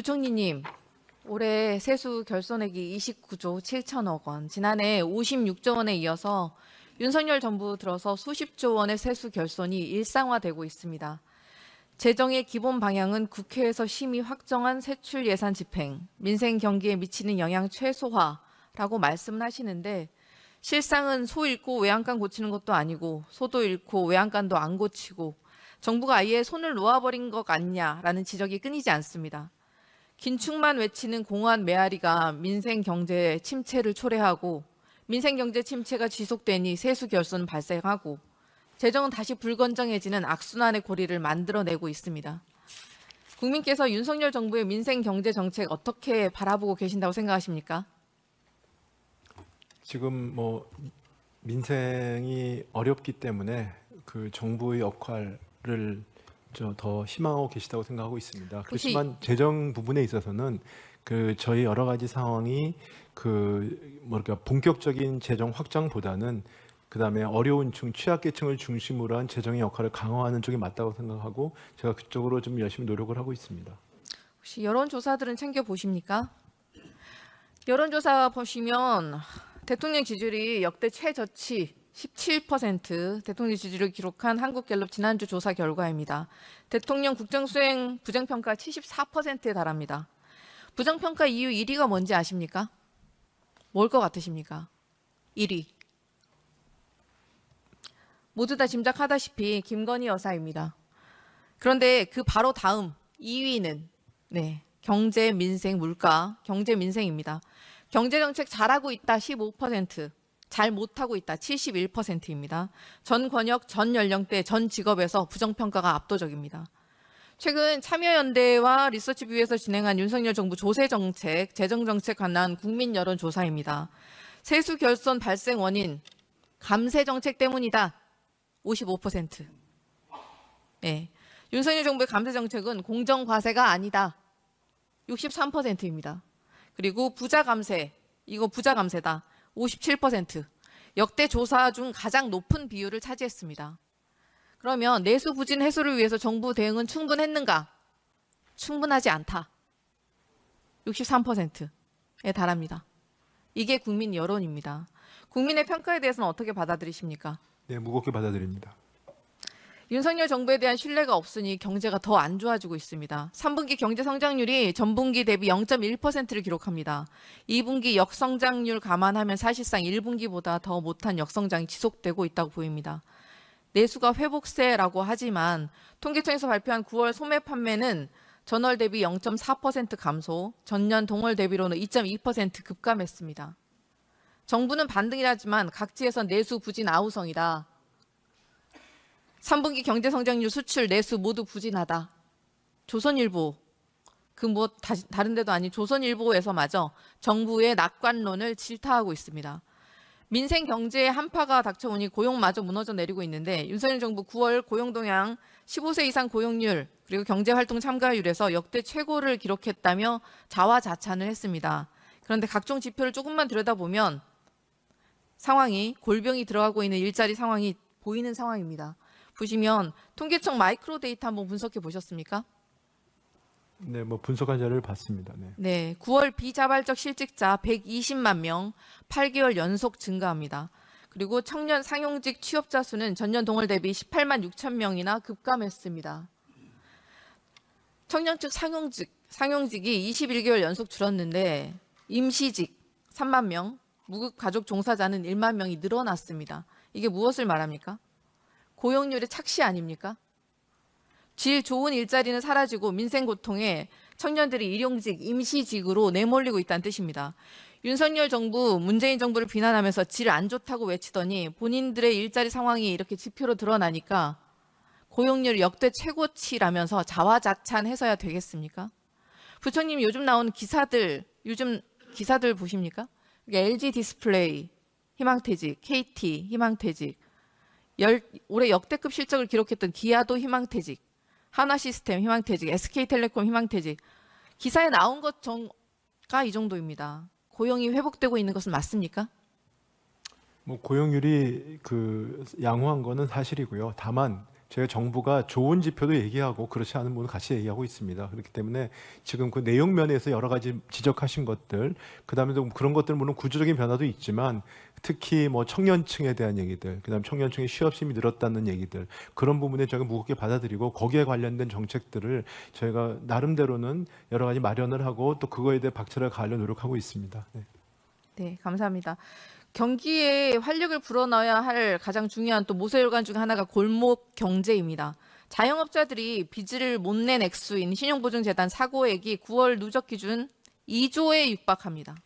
부총리님, 올해 세수 결손액이 29조 7천억 원, 지난해 56조 원에 이어서 윤석열 정부 들어서 수십조 원의 세수 결손이 일상화되고 있습니다. 재정의 기본 방향은 국회에서 심의 확정한 세출 예산 집행, 민생 경기에 미치는 영향 최소화라고 말씀을 하시는데 실상은 소 잃고 외양간 고치는 것도 아니고 소도 잃고 외양간도 안 고치고 정부가 아예 손을 놓아버린 것 같냐라는 지적이 끊이지 않습니다. 긴축만 외치는 공안 메아리가 민생 경제 침체를 초래하고 민생 경제 침체가 지속되니 세수 결손 발생하고 재정은 다시 불건정해지는 악순환의 고리를 만들어내고 있습니다. 국민께서 윤석열 정부의 민생 경제 정책 어떻게 바라보고 계신다고 생각하십니까? 지금 뭐 민생이 어렵기 때문에 그 정부의 역할을 더 희망하고 계시다고 생각하고 있습니다. 그렇지만 재정 부분에 있어서는 그 저희 여러 가지 상황이 그 뭐랄까 본격적인 재정 확장보다는 그다음에 어려운 층 취약계층을 중심으로 한 재정의 역할을 강화하는 쪽이 맞다고 생각하고 제가 그쪽으로 좀 열심히 노력을 하고 있습니다. 혹시 여론조사들은 챙겨 보십니까? 여론조사 보시면 대통령 지지율이 역대 최저치 17% 대통령 지지를 기록한 한국갤럽 지난주 조사 결과입니다. 대통령 국정수행 부정평가 74%에 달합니다. 부정평가 이유 1위가 뭔지 아십니까? 뭘 것 같으십니까? 1위. 모두 다 짐작하다시피 김건희 여사입니다. 그런데 그 바로 다음 2위는 네, 경제, 민생, 물가, 경제, 민생입니다. 경제정책 잘하고 있다 15%. 잘 못하고 있다 71%입니다. 전 권역, 전 연령대, 전 직업에서 부정평가가 압도적입니다. 최근 참여연대와 리서치뷰에서 진행한 윤석열 정부 조세정책, 재정정책 관한 국민 여론조사입니다. 세수 결손 발생 원인, 감세정책 때문이다. 55%. 네. 예. 윤석열 정부의 감세정책은 공정과세가 아니다. 63%입니다. 그리고 부자 감세, 이거 부자 감세다. 57%, 역대 조사 중 가장 높은 비율을 차지했습니다. 그러면 내수 부진 해소를 위해서 정부 대응은 충분했는가? 충분하지 않다. 63%에 달합니다. 이게 국민 여론입니다. 국민의 평가에 대해서는 어떻게 받아들이십니까? 네, 무겁게 받아들입니다. 윤석열 정부에 대한 신뢰가 없으니 경제가 더 안 좋아지고 있습니다. 3분기 경제 성장률이 전분기 대비 0.1%를 기록합니다. 2분기 역성장률 감안하면 사실상 1분기보다 더 못한 역성장이 지속되고 있다고 보입니다. 내수가 회복세라고 하지만 통계청에서 발표한 9월 소매 판매는 전월 대비 0.4% 감소, 전년 동월 대비로는 2.2% 급감했습니다. 정부는 반등이라지만 각지에선 내수 부진 아우성이다. 3분기 경제 성장률, 수출, 내수 모두 부진하다. 조선일보 그 뭐 다른 데도 아닌 조선일보에서마저 정부의 낙관론을 질타하고 있습니다. 민생 경제의 한파가 닥쳐오니 고용마저 무너져 내리고 있는데 윤석열 정부 9월 고용 동향 15세 이상 고용률 그리고 경제활동 참가율에서 역대 최고를 기록했다며 자화자찬을 했습니다. 그런데 각종 지표를 조금만 들여다보면 상황이 골병이 들어가고 있는 일자리 상황이 보이는 상황입니다. 보시면 통계청 마이크로 데이터 한번 분석해 보셨습니까? 네, 뭐 분석한 자료를 봤습니다. 네. 네, 9월 비자발적 실직자 120만 명, 8개월 연속 증가합니다. 그리고 청년 상용직 취업자 수는 전년 동월 대비 18만 6천 명이나 급감했습니다. 청년 측 상용직, 상용직이 21개월 연속 줄었는데 임시직 3만 명, 무급 가족 종사자는 1만 명이 늘어났습니다. 이게 무엇을 말합니까? 고용률의 착시 아닙니까? 질 좋은 일자리는 사라지고 민생 고통에 청년들이 일용직, 임시직으로 내몰리고 있다는 뜻입니다. 윤석열 정부, 문재인 정부를 비난하면서 질 안 좋다고 외치더니 본인들의 일자리 상황이 이렇게 지표로 드러나니까 고용률 역대 최고치라면서 자화자찬해서야 되겠습니까? 부처님 요즘 나온 기사들, 요즘 기사들 보십니까? LG 그러니까 디스플레이, 희망퇴직, KT, 희망퇴직, 열, 올해 역대급 실적을 기록했던 기아도 희망퇴직, 하나시스템 희망퇴직, SK텔레콤 희망퇴직 기사에 나온 것 정가 이 정도입니다. 고용이 회복되고 있는 것은 맞습니까? 뭐 고용률이 그 양호한 거는 사실이고요. 다만 저 정부가 좋은 지표도 얘기하고 그렇지 않은 부분 같이 얘기하고 있습니다. 그렇기 때문에 지금 그 내용 면에서 여러 가지 지적하신 것들, 그다음에 또 그런 것들 물론 구조적인 변화도 있지만 특히 뭐 청년층에 대한 얘기들, 그다음 청년층의 취업심이 늘었다는 얘기들 그런 부분에 저희가 무겁게 받아들이고 거기에 관련된 정책들을 저희가 나름대로는 여러 가지 마련을 하고 또 그거에 대해 박차를 가하려 노력하고 있습니다. 네, 네 감사합니다. 경기에 활력을 불어넣어야 할 가장 중요한 또 모세혈관 중 하나가 골목 경제입니다. 자영업자들이 빚을 못 낸 액수인 신용보증재단 사고액이 9월 누적 기준 2조에 육박합니다.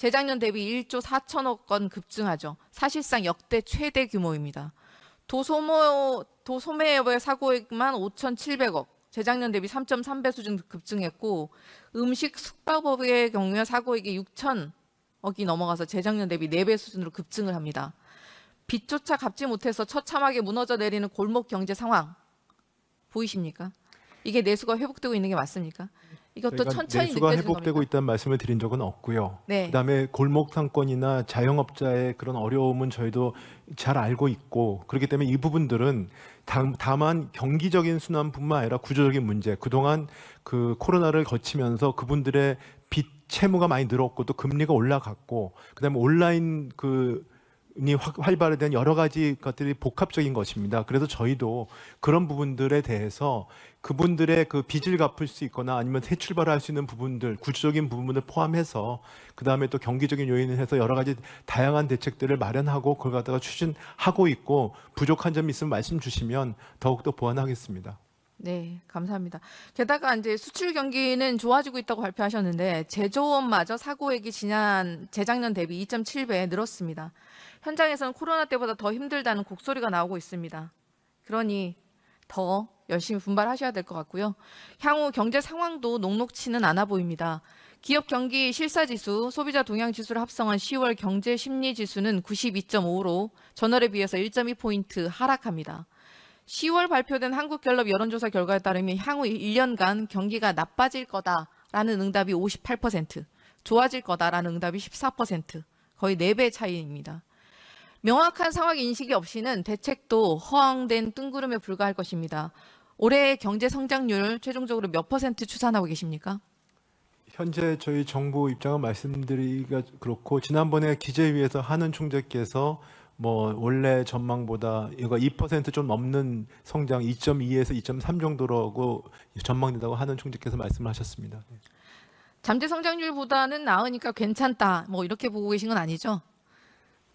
재작년 대비 1조 4천억 원 급증하죠. 사실상 역대 최대 규모입니다. 도소모, 도소매업의 사고액만 5,700억, 재작년 대비 3.3배 수준 급증했고 음식 숙박업의 경우에 사고액이 6천억이 넘어가서 재작년 대비 4배 수준으로 급증을 합니다. 빚조차 갚지 못해서 처참하게 무너져 내리는 골목 경제 상황 보이십니까? 이게 내수가 회복되고 있는 게 맞습니까? 이것도 천천히 내수가 회복되고 겁니다. 있다는 말씀을 드린 적은 없고요. 네. 그다음에 골목 상권이나 자영업자의 그런 어려움은 저희도 잘 알고 있고 그렇기 때문에 이 부분들은 다만 경기적인 순환뿐만 아니라 구조적인 문제 그동안 그 코로나를 거치면서 그분들의 빚 채무가 많이 늘었고 또 금리가 올라갔고 그다음에 온라인 그이 활발화된 여러 가지 것들이 복합적인 것입니다. 그래서 저희도 그런 부분들에 대해서 그분들의 그 빚을 갚을 수 있거나 아니면 새 출발할 수 있는 부분들, 구조적인 부분을 포함해서 그 다음에 또 경기적인 요인을 해서 여러 가지 다양한 대책들을 마련하고 그걸 갖다가 추진하고 있고 부족한 점이 있으면 말씀 주시면 더욱더 보완하겠습니다. 네, 감사합니다. 게다가 이제 수출 경기는 좋아지고 있다고 발표하셨는데 제조업마저 사고액이 지난 재작년 대비 2.7배 늘었습니다. 현장에서는 코로나 때보다 더 힘들다는 곡소리가 나오고 있습니다. 그러니 더 열심히 분발하셔야 될 것 같고요. 향후 경제 상황도 녹록치는 않아 보입니다. 기업 경기 실사지수, 소비자 동향지수를 합성한 10월 경제 심리지수는 92.5로 전월에 비해서 1.2포인트 하락합니다. 10월 발표된 한국결럽 여론조사 결과에 따르면 향후 1년간 경기가 나빠질 거다라는 응답이 58%, 좋아질 거다라는 응답이 14%, 거의 4배 차이입니다. 명확한 상황 인식이 없이는 대책도 허황된 뜬구름에 불과할 것입니다. 올해 경제 성장률 최종적으로 몇 퍼센트 추산하고 계십니까? 현재 저희 정부 입장은 말씀드리기가 그렇고 지난번에 기재위에서 하는 총재께서 뭐 원래 전망보다 이거 2%좀 넘는 성장 2.2에서 2.3 정도라고 전망된다고 하는 총재께서 말씀을 하셨습니다. 잠재 성장률보다는 나으니까 괜찮다. 뭐 이렇게 보고 계신 건 아니죠?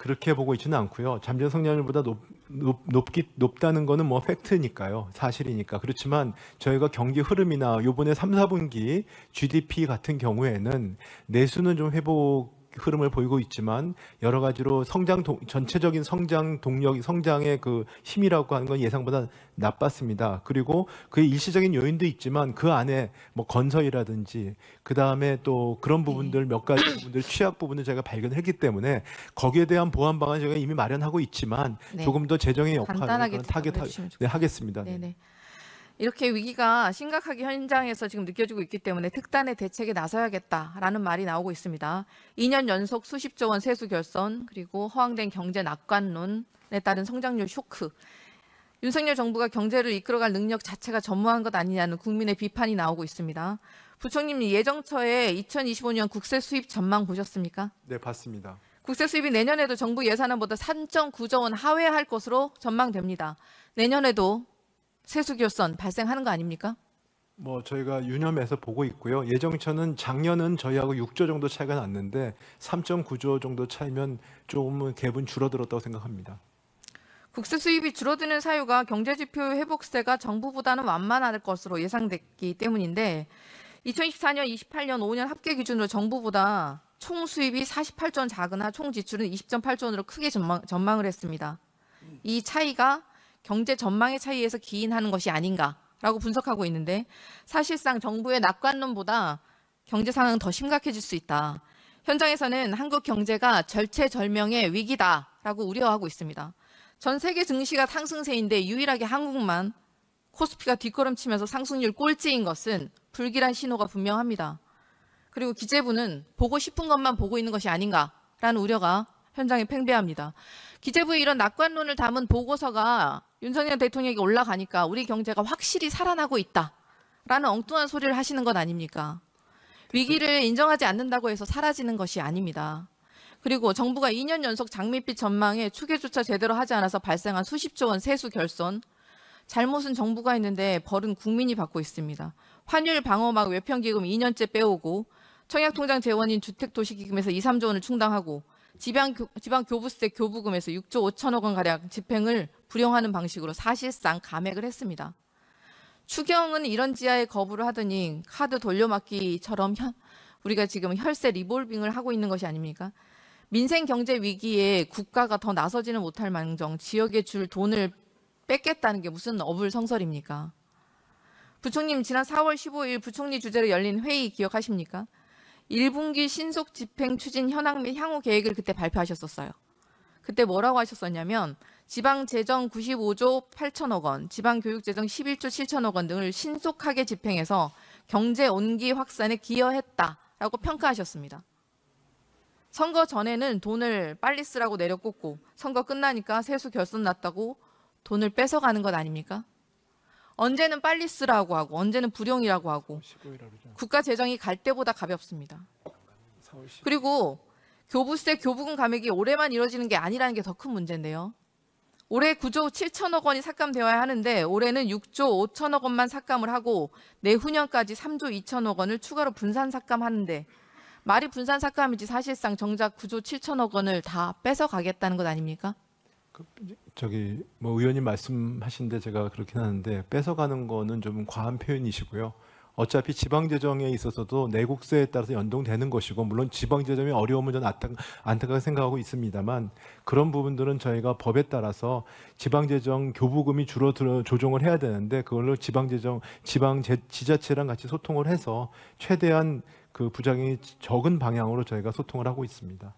그렇게 보고 있지는 않고요. 잠재 성장률보다 높, 높, 높기, 높다는 거는 뭐 팩트니까요. 사실이니까. 그렇지만 저희가 경기 흐름이나 요번에 3, 4분기 GDP 같은 경우에는 내수는 좀 회복 흐름을 보이고 있지만 여러 가지로 성장 동, 전체적인 성장 동력 성장의 그 힘이라고 하는 건 예상보다 나빴습니다. 그리고 그 일시적인 요인도 있지만 그 안에 뭐 건설이라든지 그 다음에 또 그런 부분들 몇 가지 네. 부분들 취약 부분을 제가 발견했기 때문에 거기에 대한 보완 방안 저희가 이미 마련하고 있지만 네. 조금 더 재정의 역할을 타겟 네, 하겠습니다. 네. 네네. 이렇게 위기가 심각하게 현장에서 지금 느껴지고 있기 때문에 특단의 대책에 나서야겠다라는 말이 나오고 있습니다. 2년 연속 수십조 원 세수 결선 그리고 허황된 경제 낙관론에 따른 성장률 쇼크 윤석열 정부가 경제를 이끌어갈 능력 자체가 전무한 것 아니냐는 국민의 비판이 나오고 있습니다. 부총님 예정처에 2025년 국세 수입 전망 보셨습니까? 네, 봤습니다. 국세 수입이 내년에도 정부 예산안보다 3.9조 원 하회할 것으로 전망됩니다. 내년에도 세수결선 발생하는 거 아닙니까? 뭐 저희가 유념해서 보고 있고요. 예정처는 작년은 저희하고 6조 정도 차이가 났는데 3.9조 정도 차이면 조금은 갭은 줄어들었다고 생각합니다. 국세 수입이 줄어드는 사유가 경제지표 회복세가 정부보다는 완만할 것으로 예상됐기 때문인데 2024년, 28년, 5년 합계 기준으로 정부보다 총 수입이 48조 원 작으나 총 지출은 20.8조 원으로 크게 전망, 전망을 했습니다. 이 차이가 경제 전망의 차이에서 기인하는 것이 아닌가라고 분석하고 있는데 사실상 정부의 낙관론보다 경제 상황은 더 심각해질 수 있다. 현장에서는 한국 경제가 절체절명의 위기다라고 우려하고 있습니다. 전 세계 증시가 상승세인데 유일하게 한국만 코스피가 뒷걸음치면서 상승률 꼴찌인 것은 불길한 신호가 분명합니다. 그리고 기재부는 보고 싶은 것만 보고 있는 것이 아닌가라는 우려가 현장에 팽배합니다. 기재부의 이런 낙관론을 담은 보고서가 윤석열 대통령에게 올라가니까 우리 경제가 확실히 살아나고 있다라는 엉뚱한 소리를 하시는 것 아닙니까? 위기를 인정하지 않는다고 해서 사라지는 것이 아닙니다. 그리고 정부가 2년 연속 장밋빛 전망에 추계조차 제대로 하지 않아서 발생한 수십조 원 세수 결손, 잘못은 정부가 했는데 벌은 국민이 받고 있습니다. 환율 방어막 외평기금 2년째 빼오고 청약통장 재원인 주택도시기금에서 2, 3조 원을 충당하고 지방, 지방 교부세 교부금에서 6조 5천억 원 가량 집행을 불용하는 방식으로 사실상 감액을 했습니다. 추경은 이런 지하에 거부를 하더니 카드 돌려막기처럼 현, 우리가 지금 혈세 리볼빙을 하고 있는 것이 아닙니까? 민생 경제 위기에 국가가 더 나서지는 못할 망정 지역에 줄 돈을 뺏겠다는 게 무슨 어불성설입니까? 부총님 지난 4월 15일 부총리 주제로 열린 회의 기억하십니까? 1분기 신속 집행 추진 현황 및 향후 계획을 그때 발표하셨었어요. 그때 뭐라고 하셨었냐면 지방 재정 95조 8천억 원, 지방 교육 재정 11조 7천억 원 등을 신속하게 집행해서 경제 온기 확산에 기여했다라고 평가하셨습니다. 선거 전에는 돈을 빨리 쓰라고 내려꽂고 선거 끝나니까 세수 결손 났다고 돈을 뺏어가는 것 아닙니까? 언제는 빨리 쓰라고 하고 언제는 불용이라고 하고 국가 재정이 갈 때보다 가볍습니다. 그리고 교부세, 교부금 감액이 올해만 이루어지는 게 아니라는 게 더 큰 문제인데요. 올해 9조 7천억 원이 삭감되어야 하는데 올해는 6조 5천억 원만 삭감을 하고 내후년까지 3조 2천억 원을 추가로 분산 삭감하는데 말이 분산 삭감인지 사실상 정작 9조 7천억 원을 다 뺏어가겠다는 것 아닙니까? 그, 저기 뭐 의원님 말씀하신데 제가 그렇긴 하는데 뺏어가는 거는 좀 과한 표현이시고요. 어차피 지방재정에 있어서도 내국세에 따라서 연동되는 것이고 물론 지방재정이 어려우면 저는 안타깝게 생각하고 있습니다만 그런 부분들은 저희가 법에 따라서 지방재정 교부금이 줄어들어 조정을 해야 되는데 그걸로 지방재정 지방 재 지자체랑 같이 소통을 해서 최대한 그 부작용이 적은 방향으로 저희가 소통을 하고 있습니다.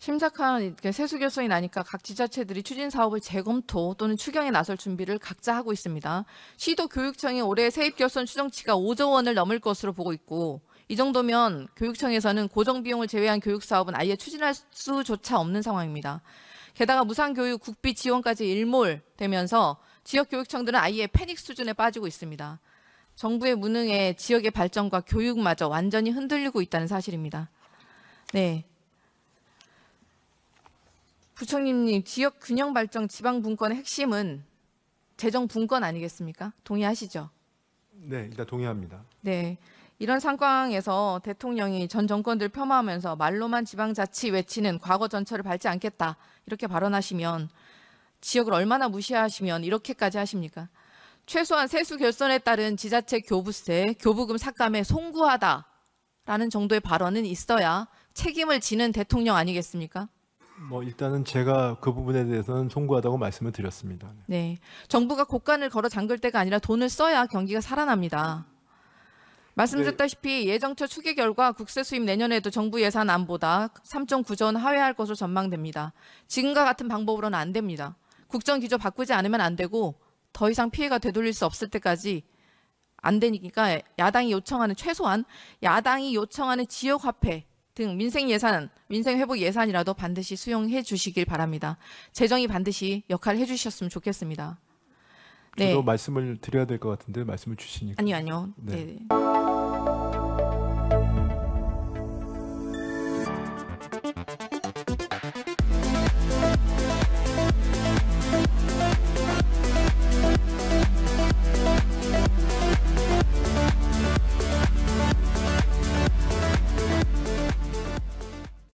심사한 세수결손이 나니까 각 지자체들이 추진 사업을 재검토 또는 추경에 나설 준비를 각자 하고 있습니다. 시도 교육청이 올해 세입결손 추정치가 5조 원을 넘을 것으로 보고 있고 이 정도면 교육청에서는 고정비용을 제외한 교육사업은 아예 추진할 수조차 없는 상황입니다. 게다가 무상교육 국비 지원까지 일몰되면서 지역교육청들은 아예 패닉 수준에 빠지고 있습니다. 정부의 무능에 지역의 발전과 교육마저 완전히 흔들리고 있다는 사실입니다. 네. 부총리님, 지역 균형 발전 지방 분권의 핵심은 재정 분권 아니겠습니까? 동의하시죠? 네, 일단 동의합니다. 네. 이런 상황에서 대통령이 전 정권들 폄하하면서 말로만 지방자치 외치는 과거 전철을 밟지 않겠다 이렇게 발언하시면 지역을 얼마나 무시하시면 이렇게까지 하십니까? 최소한 세수 결선에 따른 지자체 교부세, 교부금 삭감에 송구하다라는 정도의 발언은 있어야 책임을 지는 대통령 아니겠습니까? 뭐 일단은 제가 그 부분에 대해서는 송구하다고 말씀을 드렸습니다. 네, 네. 정부가 곡간을 걸어 잠글 때가 아니라 돈을 써야 경기가 살아납니다. 말씀드렸다시피 예정처 추계 결과 국세 수입 내년에도 정부 예산 안보다 3.9조 원 하회할 것으로 전망됩니다. 지금과 같은 방법으로는 안 됩니다. 국정 기조 바꾸지 않으면 안 되고 더 이상 피해가 되돌릴 수 없을 때까지 안 되니까 야당이 요청하는 최소한 야당이 요청하는 지역 화폐 등 민생 예산, 민생 회복 예산이라도 반드시 수용해 주시길 바랍니다. 재정이 반드시 역할해 주셨으면 좋겠습니다. 네. 저도 말씀을 드려야 될것 같은데 말씀을 주시니까. 아니요, 아니요. 네. 네.